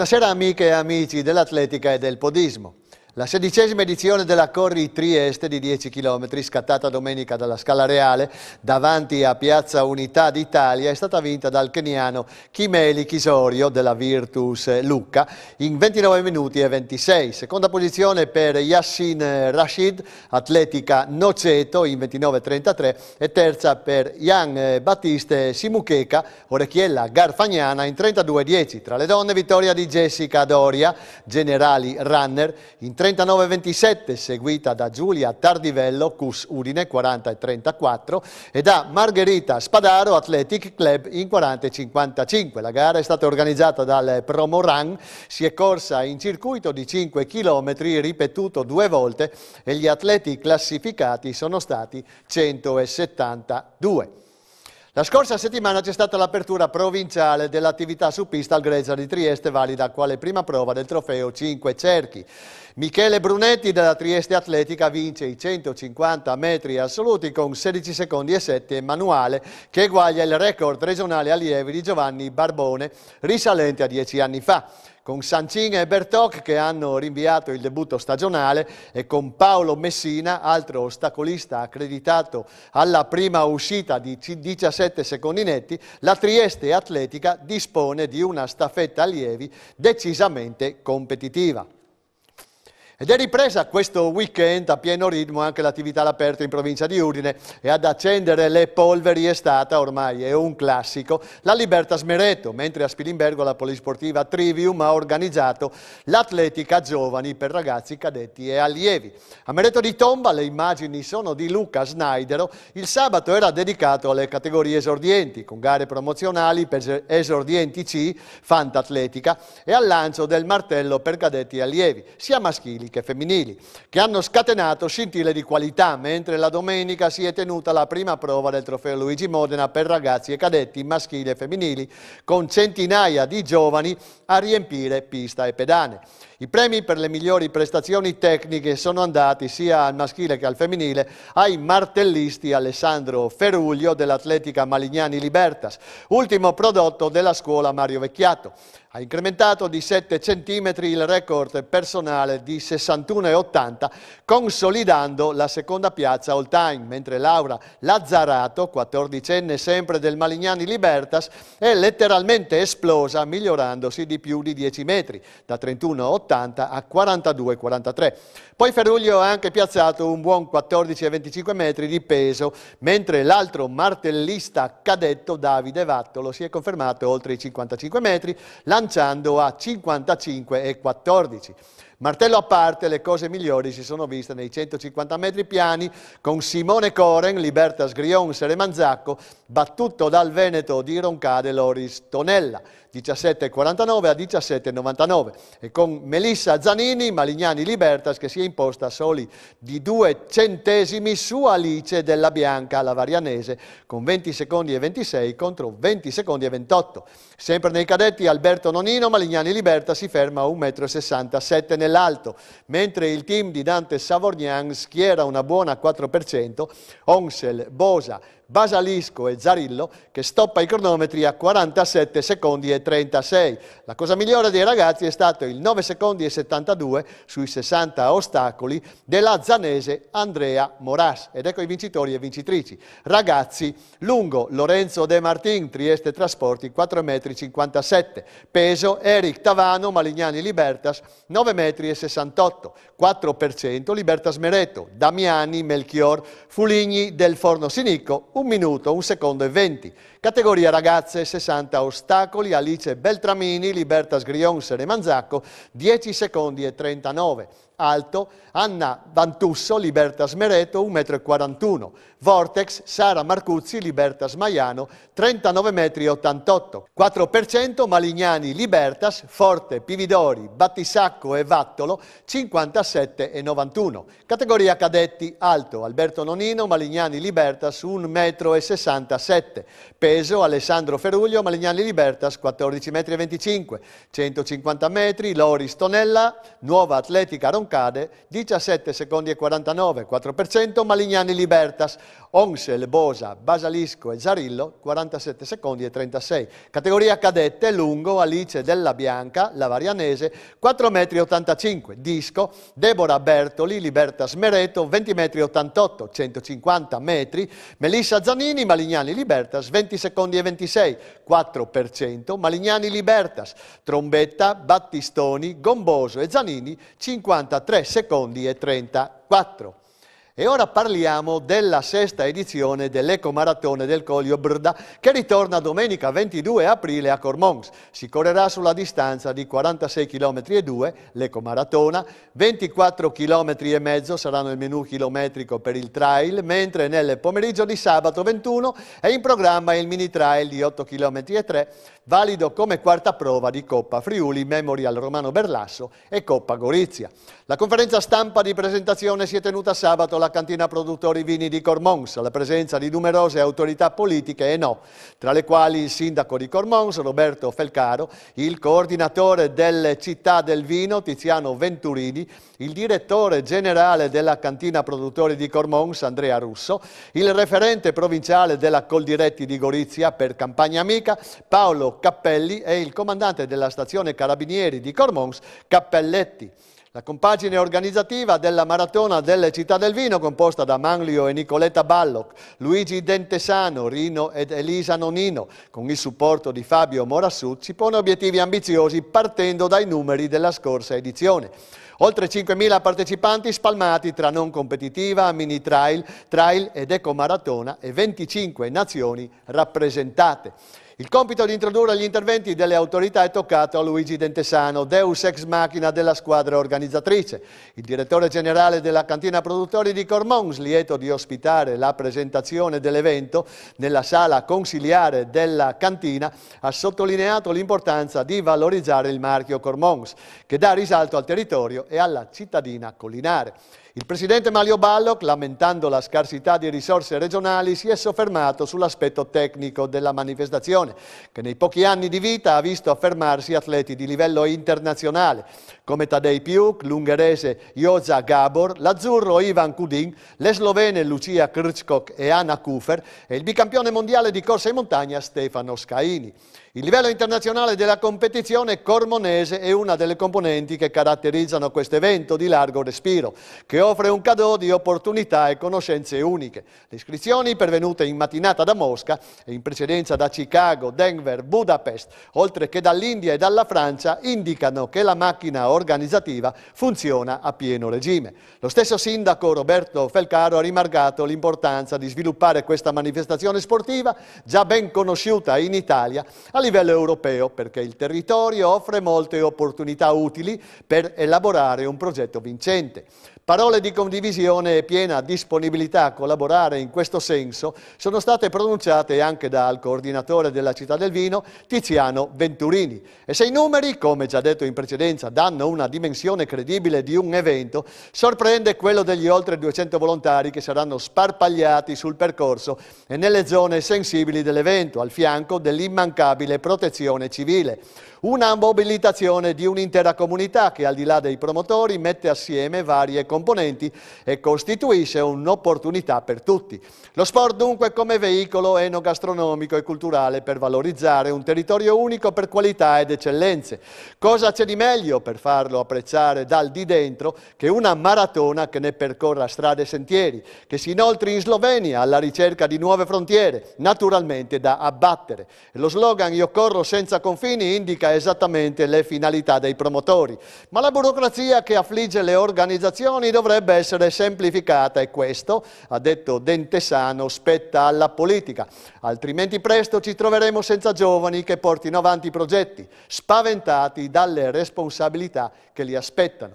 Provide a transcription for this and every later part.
Buonasera amiche e amici dell'atletica e del podismo. La sedicesima edizione della Corri Trieste di 10 km, scattata domenica dalla Scala Reale davanti a Piazza Unità d'Italia, è stata vinta dal keniano Kimeli Chisorio della Virtus Lucca in 29 minuti e 26. Seconda posizione per Yassin Rashid, atletica Noceto in 29-33 e e terza per Jan Battiste Simucheca, orecchiella garfagnana in 32-10. e Tra le donne vittoria di Jessica Doria, generali runner in 32 39-27 seguita da Giulia Tardivello, Cus Udine 40-34 e da Margherita Spadaro, Athletic Club in 40-55. La gara è stata organizzata dal Promoran, si è corsa in circuito di 5 km ripetuto due volte e gli atleti classificati sono stati 172. La scorsa settimana c'è stata l'apertura provinciale dell'attività su pista al Grezza di Trieste, valida quale prima prova del trofeo 5 cerchi. Michele Brunetti della Trieste Atletica vince i 150 metri assoluti con 16 secondi e 7 manuale, che eguaglia il record regionale allievi di Giovanni Barbone risalente a 10 anni fa con Sancin e Bertoc che hanno rinviato il debutto stagionale e con Paolo Messina, altro ostacolista accreditato alla prima uscita di 17 secondi netti, la Trieste Atletica dispone di una staffetta allievi decisamente competitiva. Ed è ripresa questo weekend a pieno ritmo anche l'attività all'aperto in provincia di Udine e ad accendere le polveri è stata, ormai è un classico, la Libertas Mereto, mentre a Spilimbergo la polisportiva Trivium ha organizzato l'atletica giovani per ragazzi, cadetti e allievi. A Mereto di Tomba le immagini sono di Luca Snaidero, il sabato era dedicato alle categorie esordienti con gare promozionali per esordienti C, fantatletica e al lancio del martello per cadetti e allievi, sia maschili maschili femminili, che hanno scatenato scintille di qualità, mentre la domenica si è tenuta la prima prova del trofeo Luigi Modena per ragazzi e cadetti maschili e femminili, con centinaia di giovani a riempire pista e pedane. I premi per le migliori prestazioni tecniche sono andati sia al maschile che al femminile ai martellisti Alessandro Feruglio dell'Atletica Malignani Libertas, ultimo prodotto della scuola Mario Vecchiato. Ha incrementato di 7 cm il record personale di 61,80, consolidando la seconda piazza all time, mentre Laura Lazzarato, 14enne sempre del Malignani Libertas, è letteralmente esplosa, migliorandosi di più di 10 metri, da 31,80 80 a 43. Poi Ferruglio ha anche piazzato un buon 14 25 metri di peso, mentre l'altro martellista cadetto Davide Vattolo si è confermato oltre i 55 metri, lanciando a 55 14. Martello a parte, le cose migliori si sono viste nei 150 metri piani con Simone Coren, Libertas Grion, Sere Manzacco, battuto dal Veneto di Roncade Loris Tonella, 17,49 a 17,99 e con Melissa Zanini, Malignani Libertas che si è imposta soli di due centesimi su Alice della Bianca, la varianese, con 20 secondi e 26 contro 20 secondi e 28. Sempre nei cadetti Alberto Nonino, Malignani Libertas si ferma a 1,67 m nel dell'alto, mentre il team di Dante Savorgnan schiera una buona 4%, Onsel, Bosa, Basalisco e Zarillo che stoppa i cronometri a 47 secondi e 36. La cosa migliore dei ragazzi è stato il 9 secondi e 72 sui 60 ostacoli della zanese Andrea Moras. Ed ecco i vincitori e vincitrici. Ragazzi, lungo Lorenzo De Martin, Trieste Trasporti 4,57 m, peso Eric Tavano, Malignani Libertas 9,68 m, 4% Libertas Mereto, Damiani Melchior, Fuligni del Forno Sinicco 1 minuto, 1 secondo e 20. Categoria ragazze 60 ostacoli, Alice Beltramini, Libertas Grion, Sere Manzacco, 10 secondi e 39 alto, Anna Vantusso, Libertas Mereto, 1,41 m, Vortex, Sara Marcuzzi, Libertas Maiano, 39,88 m, 4% Malignani, Libertas, Forte, Pividori, Battisacco e Vattolo, 57,91 Categoria cadetti, alto, Alberto Nonino, Malignani, Libertas, 1,67 m, peso, Alessandro Feruglio, Malignani, Libertas, 14,25 m, 150 m, Lori Stonella, Nuova Atletica Roncalli, cade, 17 secondi e 49, 4%, Malignani Libertas, Onsel, Bosa, Basalisco e Zarillo 47 secondi e 36. Categoria cadette, lungo, Alice Della Bianca, la Varianese 4,85 m, disco, Deborah Bertoli, Liberta Smereto 20,88 m, 150 metri, Melissa Zanini, Malignani Libertas 20 secondi e 26, 4%, Malignani Libertas, Trombetta, Battistoni, Gomboso e Zanini 53 secondi e 34. E ora parliamo della sesta edizione dell'Ecomaratone del Colio Brda che ritorna domenica 22 aprile a Cormons. Si correrà sulla distanza di 46 km e 2 l'Ecomaratona, 24 km e mezzo saranno il menu chilometrico per il trail, mentre nel pomeriggio di sabato 21 è in programma il mini trail di 8 km e 3, valido come quarta prova di Coppa Friuli Memorial Romano Berlasso e Coppa Gorizia. La conferenza stampa di presentazione si è tenuta sabato alla alla cantina produttori vini di Cormons, alla presenza di numerose autorità politiche e no, tra le quali il sindaco di Cormons, Roberto Felcaro, il coordinatore delle Città del Vino, Tiziano Venturini, il direttore generale della cantina produttori di Cormons, Andrea Russo, il referente provinciale della Coldiretti di Gorizia per Campagna Amica, Paolo Cappelli e il comandante della stazione Carabinieri di Cormons, Cappelletti. La compagine organizzativa della Maratona delle Città del Vino, composta da Manlio e Nicoletta Balloc, Luigi Dentesano, Rino ed Elisa Nonino, con il supporto di Fabio Morassù, si pone obiettivi ambiziosi partendo dai numeri della scorsa edizione. Oltre 5.000 partecipanti spalmati tra non competitiva, mini trail, trail ed ecomaratona e 25 nazioni rappresentate. Il compito di introdurre gli interventi delle autorità è toccato a Luigi Dentesano, deus ex machina della squadra organizzatrice. Il direttore generale della cantina produttori di Cormons, lieto di ospitare la presentazione dell'evento nella sala consiliare della cantina, ha sottolineato l'importanza di valorizzare il marchio Cormons, che dà risalto al territorio e alla cittadina collinare. Il presidente Mario Balloc, lamentando la scarsità di risorse regionali, si è soffermato sull'aspetto tecnico della manifestazione, che nei pochi anni di vita ha visto affermarsi atleti di livello internazionale, come Tadej Piuk, l'ungherese Joza Gabor, l'azzurro Ivan Kudin, le slovene Lucia Krčkok e Anna Kufer e il bicampione mondiale di corsa in montagna Stefano Scaini. Il livello internazionale della competizione cormonese è una delle componenti che caratterizzano questo evento di largo respiro, che offre un cadeau di opportunità e conoscenze uniche. Le iscrizioni pervenute in mattinata da Mosca e in precedenza da Chicago, Denver, Budapest, oltre che dall'India e dalla Francia, indicano che la macchina organizzativa funziona a pieno regime. Lo stesso sindaco Roberto Felcaro ha rimarcato l'importanza di sviluppare questa manifestazione sportiva già ben conosciuta in Italia a livello europeo perché il territorio offre molte opportunità utili per elaborare un progetto vincente. Parole di condivisione e piena disponibilità a collaborare in questo senso sono state pronunciate anche dal coordinatore della città del vino, Tiziano Venturini. E se i numeri, come già detto in precedenza, danno una dimensione credibile di un evento, sorprende quello degli oltre 200 volontari che saranno sparpagliati sul percorso e nelle zone sensibili dell'evento, al fianco dell'immancabile protezione civile. Una mobilitazione di un'intera comunità che al di là dei promotori mette assieme varie componenti e costituisce un'opportunità per tutti. Lo sport dunque come veicolo enogastronomico e culturale per valorizzare un territorio unico per qualità ed eccellenze. Cosa c'è di meglio per farlo apprezzare dal di dentro che una maratona che ne percorra strade e sentieri, che si inoltre in Slovenia alla ricerca di nuove frontiere, naturalmente da abbattere. Lo slogan Io corro senza confini indica esattamente le finalità dei promotori, ma la burocrazia che affligge le organizzazioni dovrebbe essere semplificata e questo, ha detto Dentesano, spetta alla politica, altrimenti presto ci troveremo senza giovani che portino avanti i progetti, spaventati dalle responsabilità che li aspettano.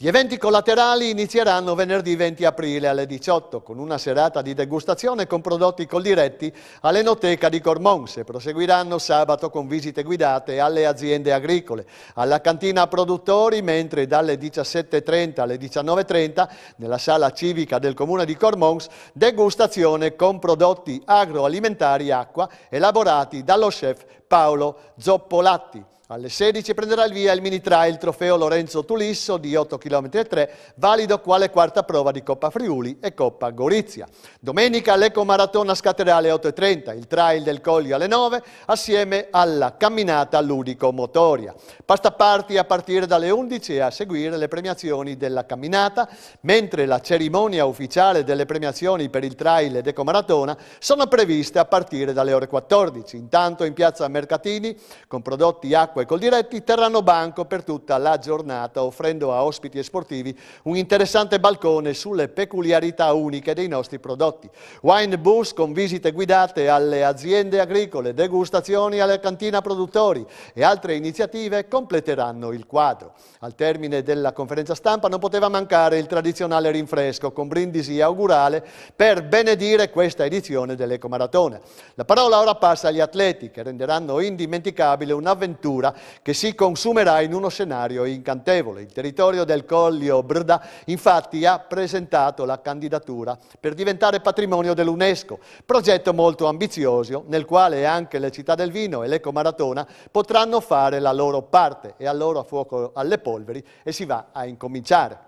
Gli eventi collaterali inizieranno venerdì 20 aprile alle 18 con una serata di degustazione con prodotti coldiretti all'Enoteca di Cormons e proseguiranno sabato con visite guidate alle aziende agricole, alla cantina produttori, mentre dalle 17.30 alle 19.30 nella sala civica del comune di Cormons degustazione con prodotti agroalimentari acqua elaborati dallo chef Paolo Zoppolatti. Alle 16 prenderà il via il mini trail trofeo Lorenzo Tulisso di 8 km e 3, valido quale quarta prova di Coppa Friuli e Coppa Gorizia. Domenica l'ecomaratona scatterà alle 8.30, il trail del Coglio alle 9, assieme alla camminata ludico-motoria. Pasta parti a partire dalle 11 e a seguire le premiazioni della camminata, mentre la cerimonia ufficiale delle premiazioni per il trail ed ecomaratona sono previste a partire dalle ore 14. Intanto in piazza Mercatini, con prodotti acqua Acqua e Coldiretti terranno banco per tutta la giornata, offrendo a ospiti e sportivi un interessante balcone sulle peculiarità uniche dei nostri prodotti. Wine bus con visite guidate alle aziende agricole, degustazioni alla cantina produttori e altre iniziative completeranno il quadro. Al termine della conferenza stampa non poteva mancare il tradizionale rinfresco con brindisi augurale per benedire questa edizione dell'Ecomaratona. La parola ora passa agli atleti che renderanno indimenticabile un'avventura leggera che si consumerà in uno scenario incantevole. Il territorio del Collio Brda infatti ha presentato la candidatura per diventare patrimonio dell'UNESCO, progetto molto ambizioso nel quale anche le città del vino e l'ecomaratona potranno fare la loro parte e allora fuoco alle polveri e si va a incominciare.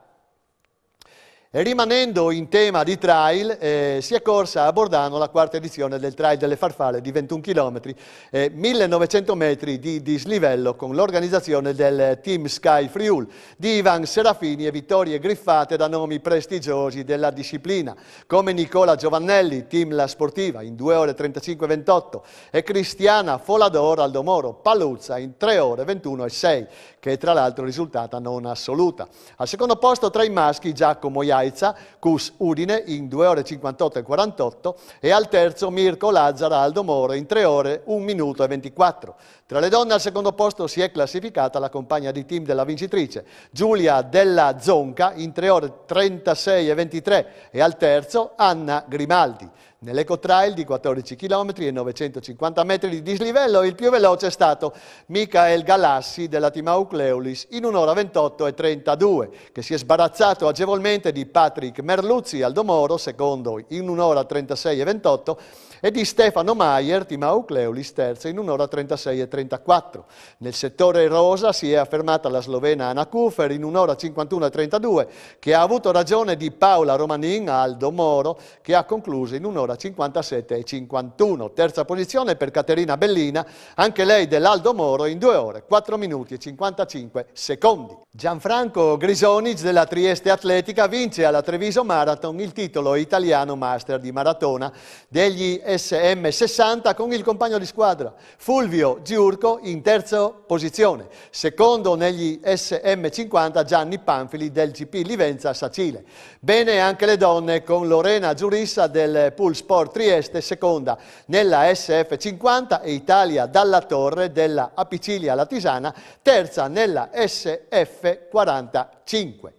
Rimanendo in tema di trail, eh, si è corsa a Bordano la quarta edizione del Trail delle Farfalle di 21 km, e 1900 metri di dislivello con l'organizzazione del Team Sky Friul di Ivan Serafini e vittorie griffate da nomi prestigiosi della disciplina, come Nicola Giovannelli, Team La Sportiva, in 2 ore 35,28 e Cristiana Folador Aldomoro Paluzza in 3 ore 21 6 che è tra l'altro risultata non assoluta. Al secondo posto tra i maschi Giacomo Iaiza, Cus Udine in 2 ore 58 e 48 e al terzo Mirko Lazzara Aldo Moro in 3 ore 1 minuto e 24. Tra le donne al secondo posto si è classificata la compagna di team della vincitrice Giulia Della Zonca in 3 ore 36 e 23 e al terzo Anna Grimaldi. Nell'ecotrail di 14 km e 950 metri di dislivello il più veloce è stato Michael Galassi della Timau Cleulis in un'ora 28 e 32, che si è sbarazzato agevolmente di Patrick Merluzzi Aldomoro, secondo in un'ora 36 e 28, e di Stefano Maier, Timau Cleulis, terzo in un'ora 36 e 34. Nel settore rosa si è affermata la slovena Anna Kufer in un'ora 51 e 32, che ha avuto ragione di Paola Romanin Aldomoro, che ha concluso in un'ora ora 57 e 51. Terza posizione per Caterina Bellina, anche lei dell'Aldo Moro in 2 ore 4 minuti e 55 secondi. Gianfranco Grisonic della Trieste Atletica vince alla Treviso Marathon il titolo italiano master di maratona degli SM60 con il compagno di squadra Fulvio Giurco in terza posizione, secondo negli SM50 Gianni Panfili del GP Livenza Sacile. Bene anche le donne con Lorena Giurissa del Pool Sport Trieste, seconda nella SF50 e Italia dalla Torre della Apicilia Latisana, terza nella SF45.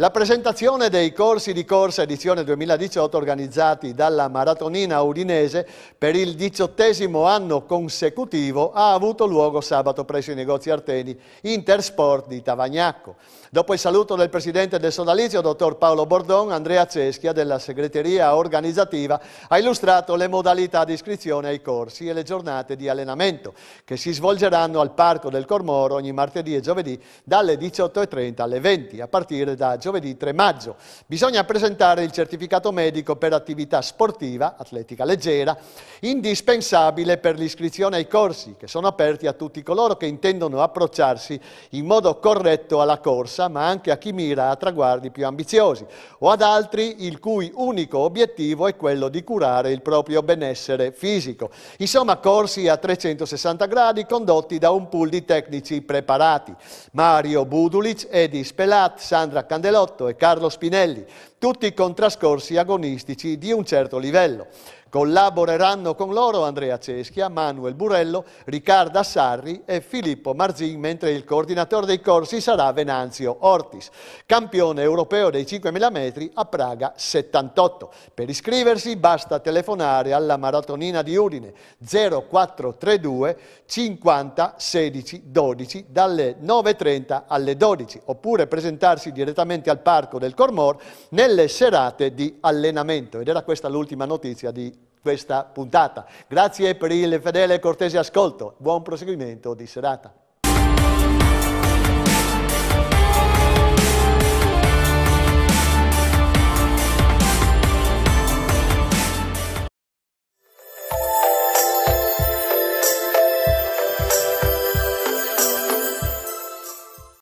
La presentazione dei corsi di corsa edizione 2018 organizzati dalla Maratonina Udinese per il diciottesimo anno consecutivo ha avuto luogo sabato presso i negozi Arteni Intersport di Tavagnacco. Dopo il saluto del Presidente del Sodalizio, dottor Paolo Bordon, Andrea Ceschia della segreteria organizzativa ha illustrato le modalità di iscrizione ai corsi e le giornate di allenamento che si svolgeranno al Parco del Cormoro ogni martedì e giovedì dalle 18.30 alle 20 a partire da giovedì giovedì 3 maggio. Bisogna presentare il certificato medico per attività sportiva, atletica leggera, indispensabile per l'iscrizione ai corsi, che sono aperti a tutti coloro che intendono approcciarsi in modo corretto alla corsa, ma anche a chi mira a traguardi più ambiziosi, o ad altri il cui unico obiettivo è quello di curare il proprio benessere fisico. Insomma, corsi a 360 gradi condotti da un pool di tecnici preparati. Mario Budulic, Edi Spelat, Sandra Candelò, Pelotto e Carlo Spinelli, tutti contrascorsi agonistici di un certo livello. Collaboreranno con loro Andrea Ceschia, Manuel Burello, Riccarda Sarri e Filippo Marzin, mentre il coordinatore dei corsi sarà Venanzio Ortis, campione europeo dei 5.000 metri a Praga 78. Per iscriversi basta telefonare alla maratonina di Udine 0432 50 16 12 dalle 9.30 alle 12 oppure presentarsi direttamente al parco del Cormor nelle serate di allenamento. Ed era questa l'ultima notizia di questa puntata. Grazie per il fedele e cortese ascolto. Buon proseguimento di serata.